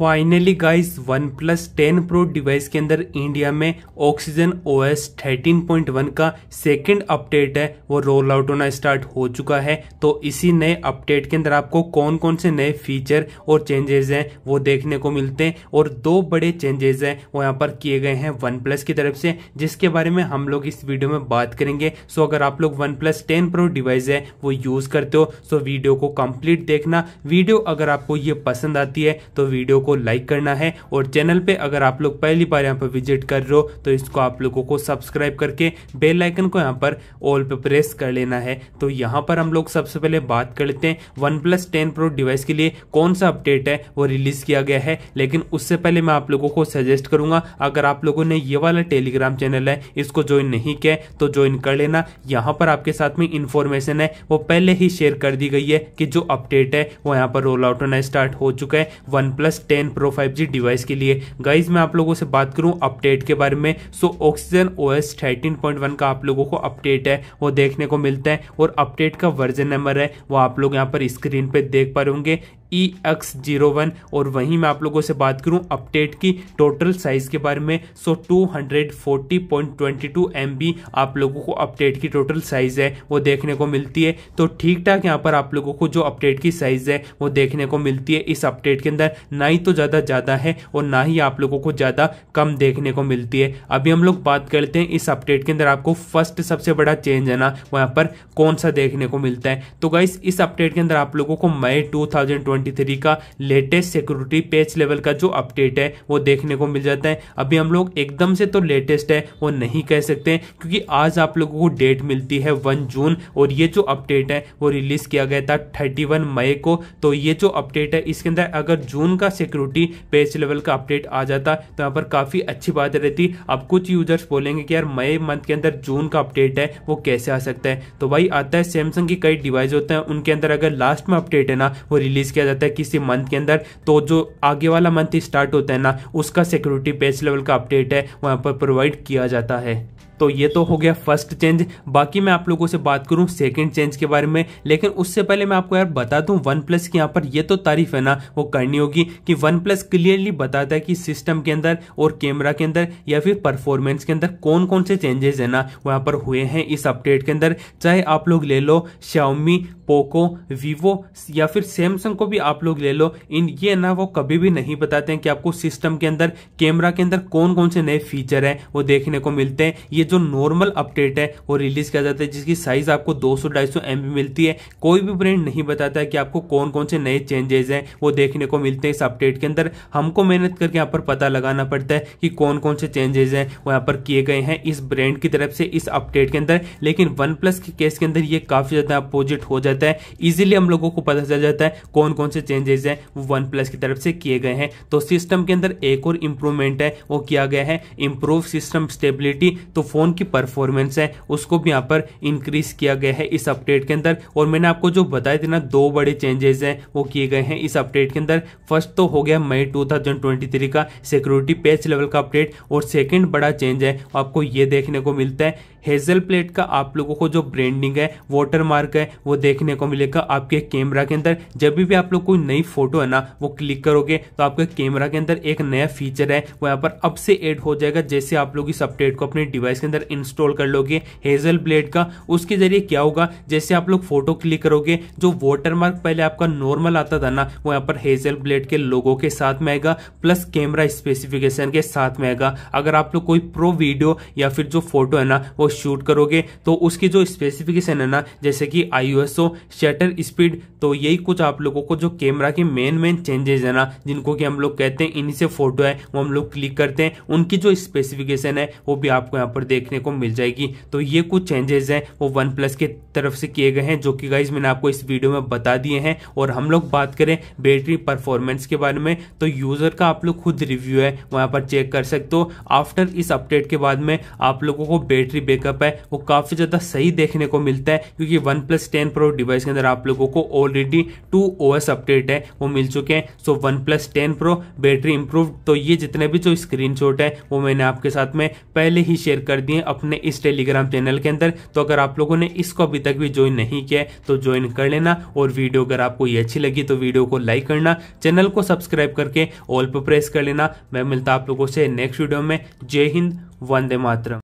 finally guys one plus ten pro device के अंदर India में ऑक्सीजन ओएस 13.1 का सेकंड अपडेट है वो रोल आउट होना स्टार्ट हो चुका है तो इसी नए अपडेट के अंदर आपको कौन कौन से नए फीचर और चेंजेस हैं वो देखने को मिलते हैं और दो बड़े चेंजेस हैं वो यहाँ पर किए गए हैं वन प्लस की तरफ से जिसके बारे में हम लोग इस वीडियो में बात करेंगे सो अगर आप लोग one plus ten pro device है वो यूज़ करते हो सो वीडियो को कम्प्लीट देखना वीडियो अगर आपको ये पसंद आती है तो वीडियो को को लाइक करना है और चैनल पे अगर आप लोग पहली बार यहाँ पर विजिट कर रहे हो तो इसको आप लोगों को सब्सक्राइब करके बेल आइकन को यहाँ पर ऑल पे प्रेस कर लेना है तो यहाँ पर हम लोग सबसे पहले बात कर लेते हैं one plus ten pro device के लिए कौन सा अपडेट है वो रिलीज किया गया है लेकिन उससे पहले मैं आप लोगों को सजेस्ट करूंगा अगर आप लोगों ने ये वाला टेलीग्राम चैनल है इसको ज्वाइन नहीं किया तो ज्वाइन कर लेना यहाँ पर आपके साथ में इन्फॉर्मेशन है वो पहले ही शेयर कर दी गई है कि जो अपडेट है वो यहाँ पर रोल आउट होना स्टार्ट हो चुका है one plus ten pro five G device के लिए गाइज मैं आप लोगों से बात करूँ अपडेट के बारे में so oxygen O S thirteen point one का आप लोगों को अपडेट है वो देखने को मिलता है और अपडेट का वर्जन नंबर है वो आप लोग यहाँ पर स्क्रीन पर देख पा रहे होंगे ई एक्स जीरो वन और वहीं मैं आप लोगों से बात करूं अपडेट की टोटल साइज के बारे में so two hundred forty point twenty two M B आप लोगों को अपडेट की टोटल साइज है वो देखने को मिलती है तो ठीक ठाक यहाँ पर आप लोगों को जो अपडेट की साइज है वो देखने को मिलती है इस अपडेट के अंदर ना ही तो ज़्यादा ज़्यादा है और ना ही आप लोगों को ज़्यादा कम देखने को मिलती है अभी हम लोग बात करते हैं इस अपडेट के अंदर आपको फर्स्ट सबसे बड़ा चेंज है ना वहाँ पर कौन सा देखने को मिलता है तो गाइस इस अपडेट के अंदर आप लोगों को मई टू थाउजेंड 2023 का लेटेस्ट सिक्योरिटी पैच लेवल का जो अपडेट है वो देखने को मिल जाता है अभी हम लोग एकदम से तो लेटेस्ट है वो नहीं कह सकते क्योंकि आज आप लोगों को डेट मिलती है वन जून और ये जो अपडेट है वो रिलीज किया गया था थर्टी मई को तो ये जो अपडेट है इसके अंदर अगर जून का सिक्योरिटी पेज लेवल का अपडेट आ जाता तो यहाँ पर काफ़ी अच्छी बात रहती अब कुछ यूजर्स बोलेंगे कि यार मई मंथ के अंदर जून का अपडेट है वो कैसे आ सकता है तो भाई आता है सैमसंग की कई डिवाइस होते हैं उनके अंदर अगर लास्ट में अपडेट है ना वो रिलीज किया जाता है किसी मंथ के अंदर तो जो आगे वाला मंथ स्टार्ट होता है ना उसका सिक्योरिटी पेज लेवल का अपडेट है वहाँ पर प्रोवाइड किया जाता है तो ये तो हो गया फर्स्ट चेंज बाकी मैं आप लोगों से बात करूँ सेकेंड चेंज के बारे में लेकिन उससे पहले मैं आपको यार बता दूँ वन प्लस की यहाँ पर ये तो तारीफ है ना वो करनी होगी कि वन प्लस क्लियरली बताता है कि सिस्टम के अंदर और कैमरा के अंदर या फिर परफॉर्मेंस के अंदर कौन कौन से चेंजेस है ना वहाँ पर हुए हैं इस अपडेट के अंदर चाहे आप लोग ले लो शाउमी पोको वीवो या फिर सैमसंग को भी आप लोग ले लो इन ये ना वो कभी भी नहीं बताते हैं कि आपको सिस्टम के अंदर कैमरा के अंदर कौन कौन से नए फीचर हैं वो देखने को मिलते हैं ये जो नॉर्मल अपडेट है वो रिलीज किया जाता है जिसकी साइज आपको 200 250 एमबी मिलती है कोई भी ब्रांड नहीं बताता है कि आपको कौन कौन से नए चेंजेस हैं वो देखने को मिलते हैं इस अपडेट के अंदर हमको मेहनत करके यहाँ पर पता लगाना पड़ता है कि कौन कौन से चेंजेस हैं वो यहाँ पर किए गए हैं इस ब्रांड की तरफ से इस अपडेट के अंदर लेकिन वन प्लस के केस के अंदर ये काफ़ी ज़्यादा अपोजिट हो जाता है इजिली हम लोगों को पता चल जाता है कौन कौन से चेंजेस हैं वो वन प्लस की तरफ से किए गए हैं तो सिस्टम के अंदर एक और इम्प्रूवमेंट है वो किया गया है इम्प्रूव सिस्टम स्टेबिलिटी तो फ़ोन की परफॉर्मेंस है उसको भी यहाँ पर इंक्रीज़ किया गया है इस अपडेट के अंदर और मैंने आपको जो बताया थे ना दो बड़े चेंजेस हैं वो किए गए हैं इस अपडेट के अंदर फर्स्ट तो हो गया मई 2023 का सिक्योरिटी पैच लेवल का अपडेट और सेकेंड बड़ा चेंज है आपको ये देखने को मिलता है हेजल प्लेट का आप लोगों को जो ब्रांडिंग है वॉटर मार्क है वो देखने को मिलेगा आपके कैमरा के अंदर जब भी आप लोग कोई नई फोटो है ना वो क्लिक करोगे तो आपके कैमरा के अंदर एक नया फीचर है वो यहाँ पर अब से एड हो जाएगा जैसे आप लोग इस अपडेट को अपने डिवाइस के अंदर इंस्टॉल कर लोगे हेजल ब्लेड का उसके जरिए क्या होगा जैसे आप लोग फोटो क्लिक करोगे जो वाटरमार्क पहले आपका नॉर्मल आता था ना वो यहाँ पर हेजल ब्लेड के लोगों के साथ में आएगा प्लस कैमरा स्पेसिफिकेशन के साथ में आएगा अगर आप लोग कोई प्रो वीडियो या फिर जो फोटो है ना वो शूट करोगे तो उसकी जो स्पेसिफिकेशन है ना जैसे कि आई शटर स्पीड तो यही कुछ आप लोगों को जो कैमरा के मेन मेन चेंजेस है ना जिनको कि हम लोग कहते हैं इन्हीं से फोटो है वो हम लोग क्लिक करते हैं उनकी जो स्पेसिफिकेशन है वो भी आपको यहाँ पर देखने को मिल जाएगी तो ये कुछ चेंजेस हैं वो वन प्लस की तरफ से किए गए हैं जो कि गाइज मैंने आपको इस वीडियो में बता दिए हैं और हम लोग बात करें बैटरी परफॉर्मेंस के बारे में तो यूज़र का आप लोग खुद रिव्यू है वहाँ पर चेक कर सकते हो आफ्टर इस अपडेट के बाद में आप लोगों को बैटरी बैकअप है वो काफ़ी ज़्यादा सही देखने को मिलता है क्योंकि one plus ten pro device के अंदर आप लोगों को ऑलरेडी टू ओ अपडेट है वो मिल चुके हैं so one plus ten pro battery improve तो ये जितने भी जो स्क्रीन है वो मैंने आपके साथ में पहले ही शेयर कर कर दिए अपने इस टेलीग्राम चैनल के अंदर तो अगर आप लोगों ने इसको अभी तक भी ज्वाइन नहीं किया है तो ज्वाइन कर लेना और वीडियो अगर आपको ये अच्छी लगी तो वीडियो को लाइक करना चैनल को सब्सक्राइब करके ऑल पर प्रेस कर लेना मैं मिलता आप लोगों से नेक्स्ट वीडियो में जय हिंद वंदे मातरम